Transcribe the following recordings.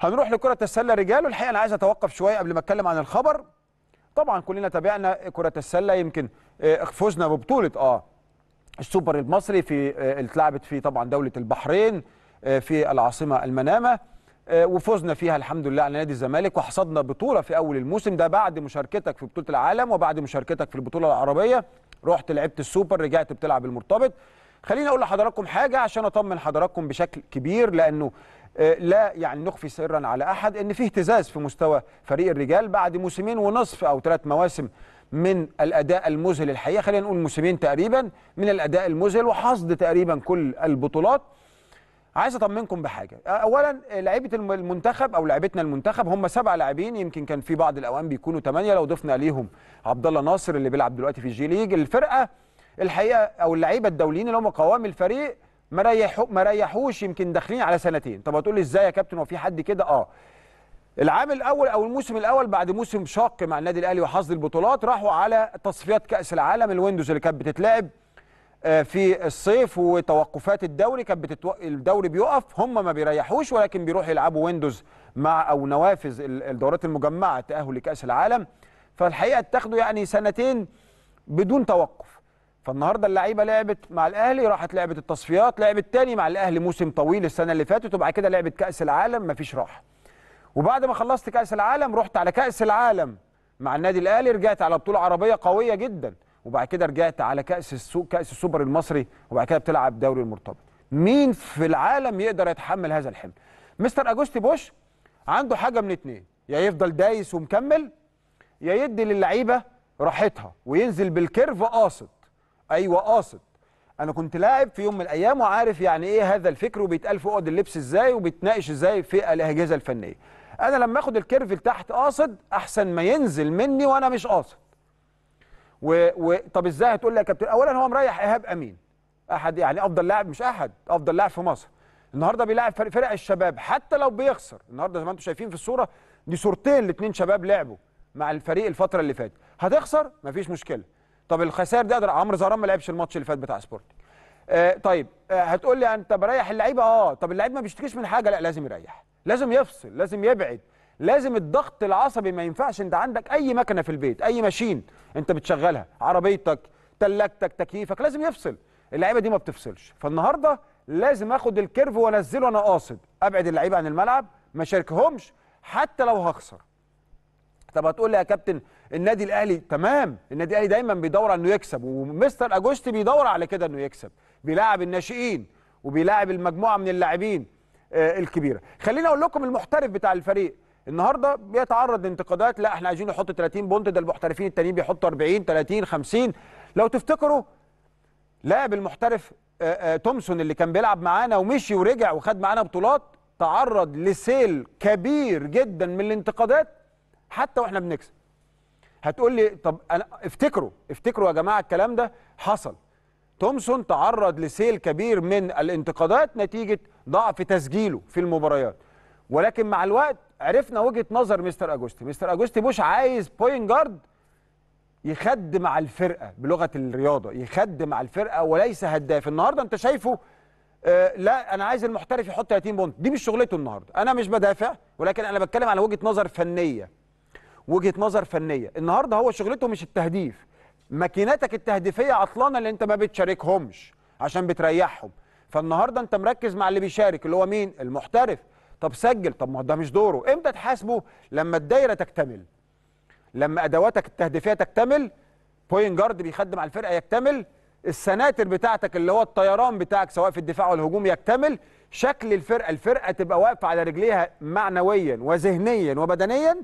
هنروح لكرة السلة رجال والحقيقة أنا عايز أتوقف شوية قبل ما أتكلم عن الخبر طبعا كلنا تابعنا كرة السلة يمكن آه، فزنا ببطولة آه السوبر المصري في آه، اللي اتلعبت في طبعا دولة البحرين آه، في العاصمة المنامة وفزنا فيها الحمد لله على نادي الزمالك وحصدنا بطولة في أول الموسم ده بعد مشاركتك في بطولة العالم وبعد مشاركتك في البطولة العربية رحت لعبت السوبر رجعت بتلعب المرتبط خليني اقول لحضراتكم حاجه عشان اطمن حضراتكم بشكل كبير لانه آه، لا يعني نخفي سرا على احد ان في اهتزاز في مستوى فريق الرجال بعد موسمين ونصف او ثلاث مواسم من الاداء المذهل الحقيقه خلينا نقول موسمين تقريبا من الاداء المذهل وحصد تقريبا كل البطولات عايز اطمنكم بحاجه اولا آه، لعيبه المنتخب او لعيبتنا المنتخب هم سبع لاعبين يمكن كان في بعض الاوان بيكونوا ثمانيه لو ضفنا ليهم عبد الله ناصر اللي بيلعب دلوقتي في الجي ليج الفرقه الحقيقه او اللعيبه الدوليين اللي هم قوام الفريق ما ريحو ما ريحوش يمكن داخلين على سنتين طب هتقول لي ازاي يا كابتن هو في حد كده اه العام الاول او الموسم الاول بعد موسم شاق مع النادي الاهلي وحظ البطولات راحوا على تصفيات كاس العالم الويندوز اللي كانت بتتلعب آه، في الصيف وتوقفات الدوري كانت بتتو... الدوري بيقف هم ما بيريحوش ولكن بيروحوا يلعبوا ويندوز مع او نوافذ الدورات المجمعه التاهل لكاس العالم فالحقيقه اتخذوا يعني سنتين بدون توقف فالنهارده اللعيبه لعبت مع الاهلي راحت لعبت التصفيات لعبت تاني مع الاهلي موسم طويل السنه اللي فاتت وبعد كده لعبت كاس العالم مفيش راحه وبعد ما خلصت كاس العالم رحت على كاس العالم مع النادي الاهلي رجعت على بطوله عربيه قويه جدا وبعد كده رجعت على كاس السوق كاس السوبر المصري وبعد كده بتلعب دوري المرتبط مين في العالم يقدر يتحمل هذا الحمل مستر اجوستي بوش عنده حاجه من اتنين يا يفضل دايس ومكمل يا يدي للعيبه راحتها وينزل بالكيرف قاصد ايوه قاصد انا كنت لاعب في يوم من الايام وعارف يعني ايه هذا الفكر وبيتقال في اوض اللبس ازاي وبيتناقش ازاي في الاجهزه الفنيه انا لما اخد الكيرف لتحت قاصد احسن ما ينزل مني وانا مش قاصد و... و... طب ازاي هتقول لي يا كابتن اولا هو مريح ايهاب امين احد يعني افضل لاعب مش احد افضل لاعب في مصر النهارده بيلاعب فرق, فرق الشباب حتى لو بيخسر النهارده زي ما انتم شايفين في الصوره دي صورتين الاثنين شباب لعبوا مع الفريق الفتره اللي فاتت هتخسر مفيش مشكله طب الخسائر دي اقدر عمرو زهران ما لعبش الماتش اللي فات بتاع سبورتنج آه طيب آه هتقول لي انت بريح اللعيبه اه طب اللعيب ما بيشتكيش من حاجه لا لازم يريح لازم يفصل لازم يبعد لازم الضغط العصبي ما ينفعش انت عندك اي مكنه في البيت اي ماشين انت بتشغلها عربيتك تلاجتك تكييفك لازم يفصل اللعيبه دي ما بتفصلش فالنهارده لازم اخد الكيرف وانزله وانا قاصد ابعد اللعيبه عن الملعب ما شاركهمش حتى لو هخسر طب هتقول لي يا كابتن النادي الاهلي تمام النادي الاهلي دايما بيدور على انه يكسب ومستر اجوستي بيدور على كده انه يكسب بيلاعب الناشئين وبيلاعب المجموعه من اللاعبين آه الكبيره خليني اقول لكم المحترف بتاع الفريق النهارده بيتعرض لانتقادات لا احنا عايزين نحط 30 بونت ده المحترفين التانيين بيحطوا 40 30 50 لو تفتكروا لاعب المحترف آه، آه، تومسون اللي كان بيلعب معانا ومشي ورجع وخد معانا بطولات تعرض لسيل كبير جدا من الانتقادات حتى واحنا بنكسب هتقول لي طب انا افتكروا افتكروا يا جماعه الكلام ده حصل تومسون تعرض لسيل كبير من الانتقادات نتيجه ضعف تسجيله في المباريات ولكن مع الوقت عرفنا وجهه نظر مستر اجوستي مستر اجوستي بوش عايز بوين جارد يخد مع الفرقه بلغه الرياضه يخد مع الفرقه وليس هداف النهارده انت شايفه آه لا انا عايز المحترف يحط 30 بونت دي مش شغلته النهارده انا مش بدافع ولكن انا بتكلم على وجهه نظر فنيه وجهه نظر فنيه النهارده هو شغلته مش التهديف ماكينتك التهديفيه عطلانه اللي انت ما بتشاركهمش عشان بتريحهم فالنهارده انت مركز مع اللي بيشارك اللي هو مين المحترف طب سجل طب ما ده مش دوره امتى تحاسبه لما الدايره تكتمل لما ادواتك التهديفيه تكتمل بوين جارد بيخدم على الفرقه يكتمل السناتر بتاعتك اللي هو الطيران بتاعك سواء في الدفاع والهجوم يكتمل شكل الفرقه الفرقه تبقى واقفه على رجليها معنويا وذهنيا وبدنيا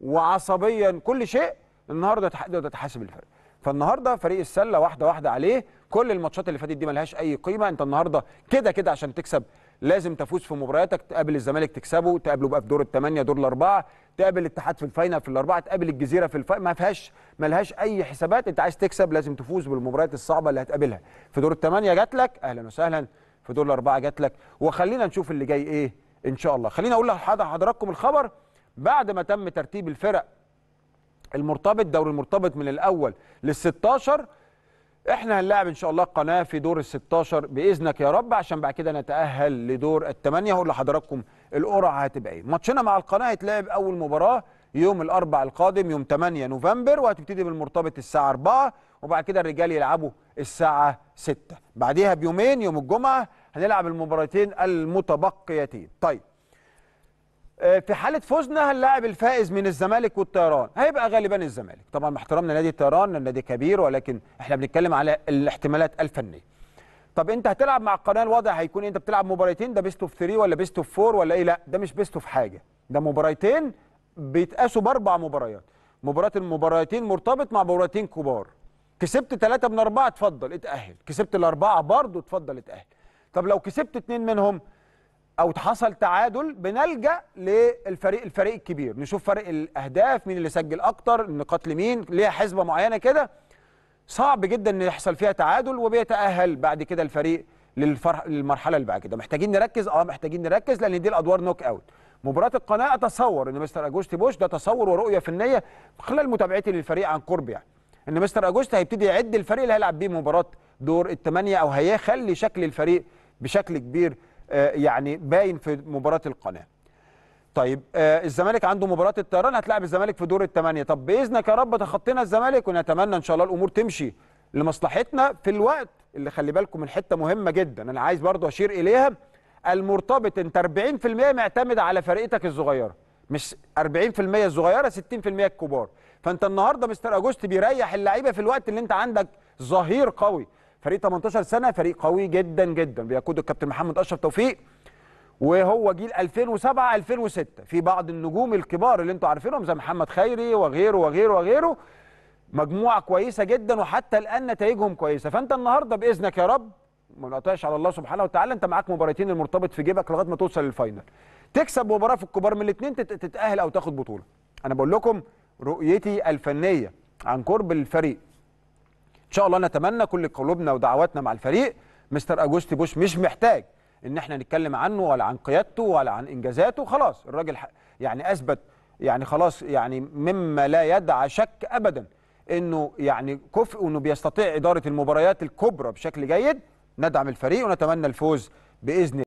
وعصبيا كل شيء النهارده تقدر وتتحاسب الفرق فالنهارده فريق السله واحده واحده عليه كل الماتشات اللي فاتت دي ملهاش اي قيمه انت النهارده كده كده عشان تكسب لازم تفوز في مبارياتك تقابل الزمالك تكسبه تقابله بقى في دور الثمانيه دور الاربعه تقابل الاتحاد في الفاينل في الاربعه تقابل الجزيره في الفاينل ما فيهاش ملهاش اي حسابات انت عايز تكسب لازم تفوز بالمباريات الصعبه اللي هتقابلها في دور الثمانيه جات لك اهلا وسهلا في دور الاربعه جات لك وخلينا نشوف اللي جاي ايه ان شاء الله خلينا اقول لحضراتكم الخبر بعد ما تم ترتيب الفرق المرتبط دوري المرتبط من الاول لل 16 احنا هنلاعب ان شاء الله القناه في دور ال 16 باذنك يا رب عشان بعد كده نتاهل لدور الثمانيه هقول لحضراتكم القرعه هتبقى ايه ماتشنا مع القناه هيتلعب اول مباراه يوم الاربع القادم يوم 8 نوفمبر وهتبتدي بالمرتبط الساعه 4 وبعد كده الرجال يلعبوا الساعه 6 بعديها بيومين يوم الجمعه هنلعب المباراتين المتبقيتين طيب آه، في حاله فوزنا هنلاعب الفائز من الزمالك والطيران هيبقى غالبا الزمالك طبعا مع احترامنا لنادي الطيران النادي كبير ولكن احنا بنتكلم على الاحتمالات الفنيه طب انت هتلعب مع القناه الوضع هيكون انت بتلعب مباراتين ده بيست اوف 3 ولا بيست اوف 4 ولا ايه لا ده مش بيست اوف حاجه ده مباراتين بيتقاسوا باربع مباريات مباراه المباراتين مرتبط مع مباراتين كبار كسبت ثلاثة من أربعة اتفضل اتاهل كسبت الاربعه برضه اتفضل اتاهل طب لو كسبت اثنين منهم او حصل تعادل بنلجا للفريق الفريق الكبير نشوف فرق الاهداف مين اللي سجل اكتر النقاط لمين ليها حسبه معينه كده صعب جدا ان يحصل فيها تعادل وبيتاهل بعد كده الفريق للفرح للمرحله اللي بعد كده محتاجين نركز اه محتاجين نركز لان دي الادوار نوك اوت مباراه القناه اتصور ان مستر اجوستي بوش ده تصور ورؤيه فنيه خلال متابعتي للفريق عن قرب يعني ان مستر اجوستي هيبتدي يعد الفريق اللي هيلعب بيه مباراه دور الثمانيه او هيخلي شكل الفريق بشكل كبير آه، يعني باين في مباراه القناه طيب آه الزمالك عنده مباراه الطيران هتلاعب الزمالك في دور الثمانيه طب باذنك يا رب تخطينا الزمالك ونتمنى ان شاء الله الامور تمشي لمصلحتنا في الوقت اللي خلي بالكم من حته مهمه جدا انا عايز برضو اشير اليها المرتبط انت 40% معتمد على فرقتك الصغيره مش 40% الصغيره 60% الكبار فانت النهارده مستر اجوست بيريح اللعيبه في الوقت اللي انت عندك ظهير قوي فريق 18 سنه فريق قوي جدا جدا بيقوده الكابتن محمد اشرف توفيق وهو جيل 2007 2006 في بعض النجوم الكبار اللي انتم عارفينهم زي محمد خيري وغيره وغيره وغيره مجموعه كويسه جدا وحتى الان نتائجهم كويسه فانت النهارده باذنك يا رب ما نقطعش على الله سبحانه وتعالى انت معاك مباراتين المرتبط في جيبك لغايه ما توصل للفاينل تكسب مباراه في الكبار من الاثنين تتاهل او تاخد بطوله انا بقول لكم رؤيتي الفنيه عن قرب الفريق ان شاء الله نتمنى كل قلوبنا ودعواتنا مع الفريق مستر اجوستي بوش مش محتاج ان احنا نتكلم عنه ولا عن قيادته ولا عن انجازاته خلاص الراجل يعني اثبت يعني خلاص يعني مما لا يدعى شك ابدا انه يعني كفء وانه بيستطيع اداره المباريات الكبرى بشكل جيد ندعم الفريق ونتمنى الفوز باذن